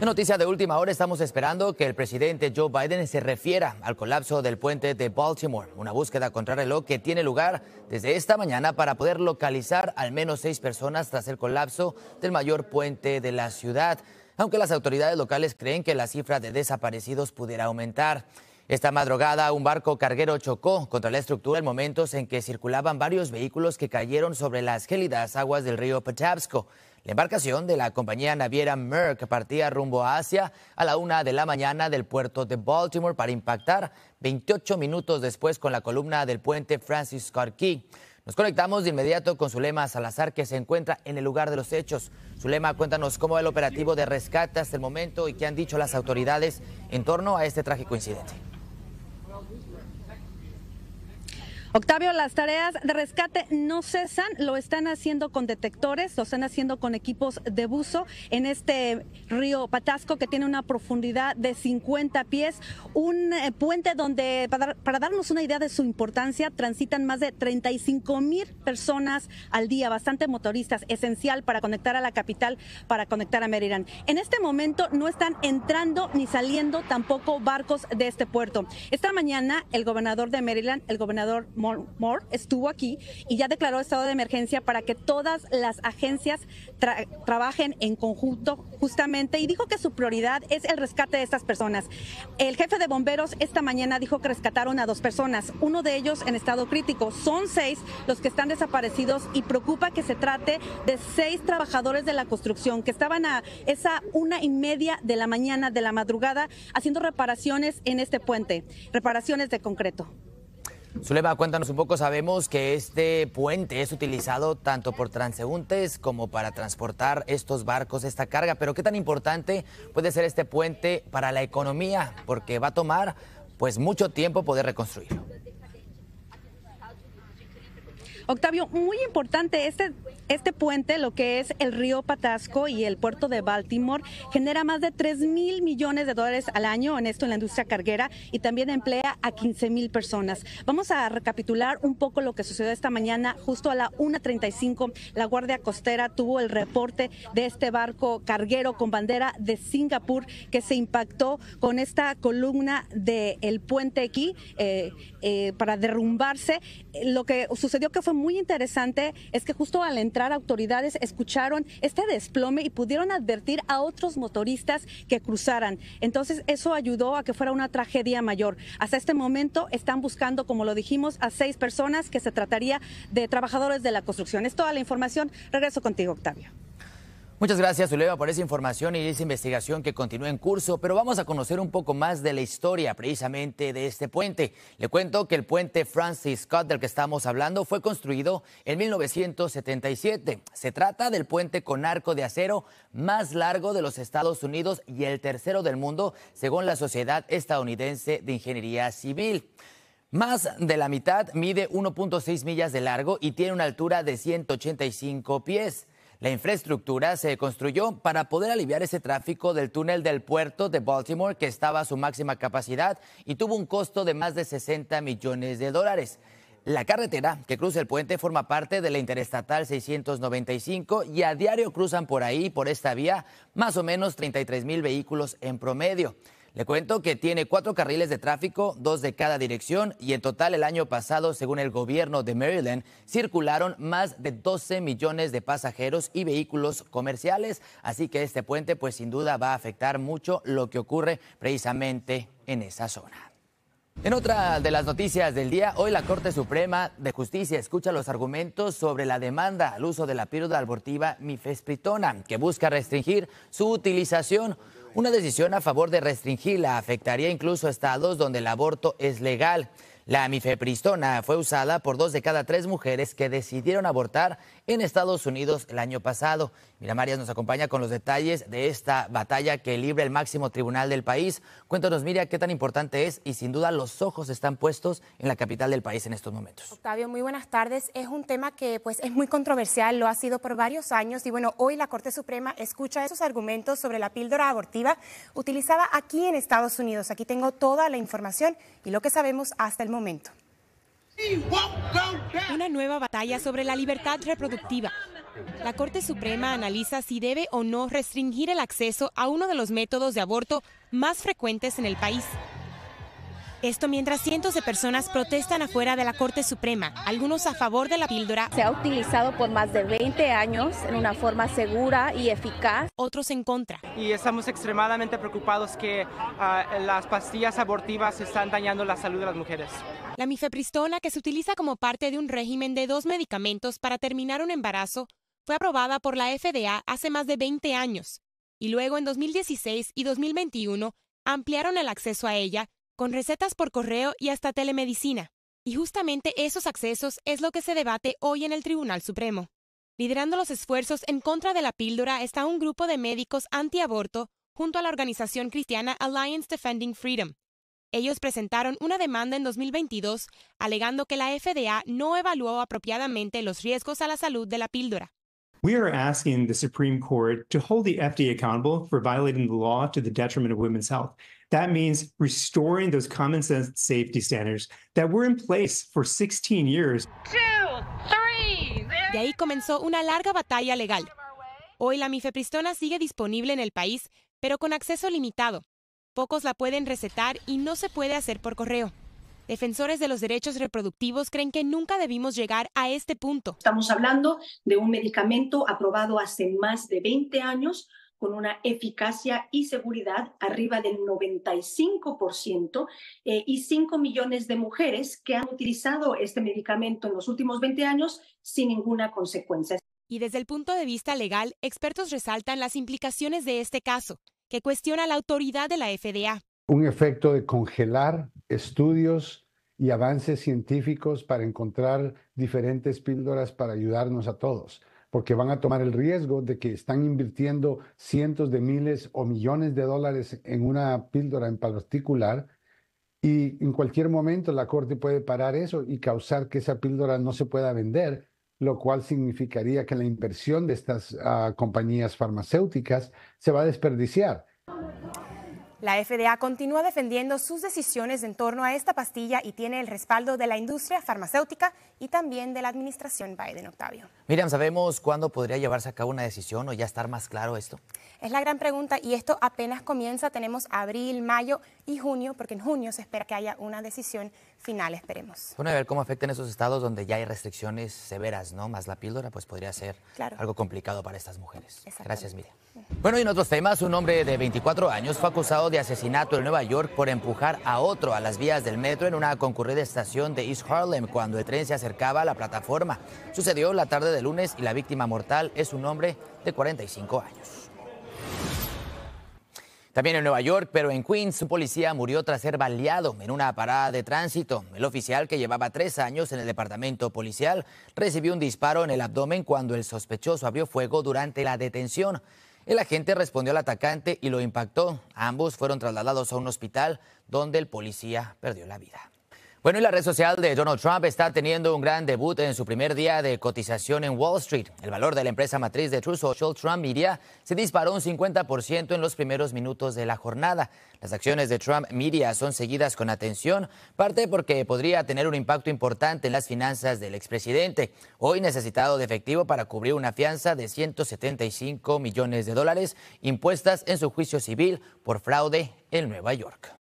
En noticias de última hora estamos esperando que el presidente Joe Biden se refiera al colapso del puente de Baltimore, una búsqueda contra contrarreloj que tiene lugar desde esta mañana para poder localizar al menos seis personas tras el colapso del mayor puente de la ciudad, aunque las autoridades locales creen que la cifra de desaparecidos pudiera aumentar. Esta madrugada un barco carguero chocó contra la estructura en momentos en que circulaban varios vehículos que cayeron sobre las gélidas aguas del río Patapsco. La embarcación de la compañía naviera Merck partía rumbo a Asia a la una de la mañana del puerto de Baltimore para impactar 28 minutos después con la columna del puente Francis Scott Key. Nos conectamos de inmediato con Zulema Salazar, que se encuentra en el lugar de los hechos. Zulema, cuéntanos cómo va el operativo de rescate hasta el momento y qué han dicho las autoridades en torno a este trágico incidente. Octavio, las tareas de rescate no cesan, lo están haciendo con detectores, lo están haciendo con equipos de buzo en este río Patasco que tiene una profundidad de 50 pies, un eh, puente donde, para, darnos una idea de su importancia, transitan más de 35 mil personas al día, bastante motoristas, esencial para conectar a la capital, para conectar a Maryland. En este momento no están entrando ni saliendo tampoco barcos de este puerto. Esta mañana el gobernador de Maryland, el gobernador Moore estuvo aquí y ya declaró estado de emergencia para que todas las agencias trabajen en conjunto justamente y dijo que su prioridad es el rescate de estas personas. El jefe de bomberos esta mañana dijo que rescataron a dos personas, uno de ellos en estado crítico. Son seis los que están desaparecidos y preocupa que se trate de seis trabajadores de la construcción que estaban a esa una y media de la mañana de la madrugada haciendo reparaciones en este puente, reparaciones de concreto. Zulema, cuéntanos un poco, sabemos que este puente es utilizado tanto por transeúntes como para transportar estos barcos, esta carga, pero ¿qué tan importante puede ser este puente para la economía? Porque va a tomar pues mucho tiempo poder reconstruirlo. Octavio, muy importante este este puente, lo que es el río Patasco y el puerto de Baltimore, genera más de 3 mil millones de dólares al año en esto en la industria carguera y también emplea a 15 mil personas. Vamos a recapitular un poco lo que sucedió esta mañana, justo a la 1.35, la Guardia Costera tuvo el reporte de este barco carguero con bandera de Singapur que se impactó con esta columna del el puente aquí eh, eh, para derrumbarse. Lo que sucedió que fue muy interesante es que justo al entrar autoridades escucharon este desplome y pudieron advertir a otros motoristas que cruzaran. Entonces eso ayudó a que fuera una tragedia mayor. Hasta este momento están buscando, como lo dijimos, a seis personas que se trataría de trabajadores de la construcción. Es toda la información. Regreso contigo, Octavio. Muchas gracias, Suleva, por esa información y esa investigación que continúa en curso, pero vamos a conocer un poco más de la historia precisamente de este puente. Le cuento que el puente Francis Scott del que estamos hablando fue construido en 1977. Se trata del puente con arco de acero más largo de los Estados Unidos y el tercero del mundo, según la Sociedad Estadounidense de Ingeniería Civil. Más de la mitad mide 1.6 millas de largo y tiene una altura de 185 pies. La infraestructura se construyó para poder aliviar ese tráfico del túnel del puerto de Baltimore que estaba a su máxima capacidad y tuvo un costo de más de 60 millones de dólares. La carretera que cruza el puente forma parte de la Interestatal 695 y a diario cruzan por ahí, por esta vía, más o menos 33 mil vehículos en promedio. Le cuento que tiene cuatro carriles de tráfico, dos de cada dirección, y en total el año pasado, según el gobierno de Maryland, circularon más de 12 millones de pasajeros y vehículos comerciales. Así que este puente, pues sin duda, va a afectar mucho lo que ocurre precisamente en esa zona. En otra de las noticias del día, hoy la Corte Suprema de Justicia escucha los argumentos sobre la demanda al uso de la píldora abortiva mifespritona, que busca restringir su utilización. Una decisión a favor de restringirla afectaría incluso a estados donde el aborto es legal. La mifepristona fue usada por dos de cada tres mujeres que decidieron abortar en Estados Unidos el año pasado. Mira, Marias nos acompaña con los detalles de esta batalla que libra el máximo tribunal del país. Cuéntanos, Miria, qué tan importante es y sin duda los ojos están puestos en la capital del país en estos momentos. Octavio, muy buenas tardes. Es un tema que pues es muy controversial, lo ha sido por varios años y bueno, hoy la Corte Suprema escucha esos argumentos sobre la píldora abortiva utilizada aquí en Estados Unidos. Aquí tengo toda la información y lo que sabemos hasta el momento. Una nueva batalla sobre la libertad reproductiva. La Corte Suprema analiza si debe o no restringir el acceso a uno de los métodos de aborto más frecuentes en el país, esto mientras cientos de personas protestan afuera de la Corte Suprema, algunos a favor de la píldora. Se ha utilizado por más de 20 años en una forma segura y eficaz. Otros en contra. Y estamos extremadamente preocupados que ah, las pastillas abortivas están dañando la salud de las mujeres. La mifepristona, que se utiliza como parte de un régimen de dos medicamentos para terminar un embarazo, fue aprobada por la FDA hace más de 20 años y luego en 2016 y 2021 ampliaron el acceso a ella con recetas por correo y hasta telemedicina. Y justamente esos accesos es lo que se debate hoy en el Tribunal Supremo. Liderando los esfuerzos en contra de la píldora está un grupo de médicos antiaborto junto a la organización cristiana Alliance Defending Freedom. Ellos presentaron una demanda en 2022 alegando que la FDA no evaluó apropiadamente los riesgos a la salud de la píldora. We are asking the Supreme Court to hold the FDA accountable for violating the law to the detriment of women's health. That means restoring those common sense safety standards that were in place for 16 years. De ahí comenzó una larga batalla legal. Hoy la mifepristona sigue disponible en el país, pero con acceso limitado. Pocos la pueden recetar y no se puede hacer por correo. Defensores de los derechos reproductivos creen que nunca debimos llegar a este punto. Estamos hablando de un medicamento aprobado hace más de 20 años con una eficacia y seguridad arriba del 95% y 5 eh, millones de mujeres que han utilizado este medicamento en los últimos 20 años sin ninguna consecuencia. Y desde el punto de vista legal, expertos resaltan las implicaciones de este caso, que cuestiona la autoridad de la FDA. Un efecto de congelar estudios y avances científicos para encontrar diferentes píldoras para ayudarnos a todos, porque van a tomar el riesgo de que están invirtiendo cientos de miles o millones de dólares en una píldora en particular y en cualquier momento la Corte puede parar eso y causar que esa píldora no se pueda vender, lo cual significaría que la inversión de estas ah, compañías farmacéuticas se va a desperdiciar. La FDA continúa defendiendo sus decisiones en torno a esta pastilla y tiene el respaldo de la industria farmacéutica y también de la administración Biden, Octavio. Miriam, ¿sabemos cuándo podría llevarse a cabo una decisión o ya estar más claro esto? Es la gran pregunta y esto apenas comienza. Tenemos abril, mayo y junio, porque en junio se espera que haya una decisión final, esperemos. Bueno, a ver cómo afectan esos estados donde ya hay restricciones severas, ¿no? Más la píldora, pues podría ser algo complicado para estas mujeres. Gracias, Miriam. Bueno, y en otros temas, un hombre de 24 años fue acusado de asesinato en Nueva York por empujar a otro a las vías del metro en una concurrida estación de East Harlem cuando el tren se acercaba a la plataforma. Sucedió la tarde de lunes y la víctima mortal es un hombre de 45 años. También en Nueva York, pero en Queens, un policía murió tras ser baleado en una parada de tránsito. El oficial, que llevaba tres años en el departamento policial, recibió un disparo en el abdomen cuando el sospechoso abrió fuego durante la detención. El agente respondió al atacante y lo impactó. Ambos fueron trasladados a un hospital donde el policía perdió la vida. Bueno, y la red social de Donald Trump está teniendo un gran debut en su primer día de cotización en Wall Street. El valor de la empresa matriz de True Social, Trump Media, se disparó un 50% en los primeros minutos de la jornada. Las acciones de Trump Media son seguidas con atención, parte porque podría tener un impacto importante en las finanzas del expresidente, hoy necesitado de efectivo para cubrir una fianza de 175 millones de dólares impuestas en su juicio civil por fraude en Nueva York.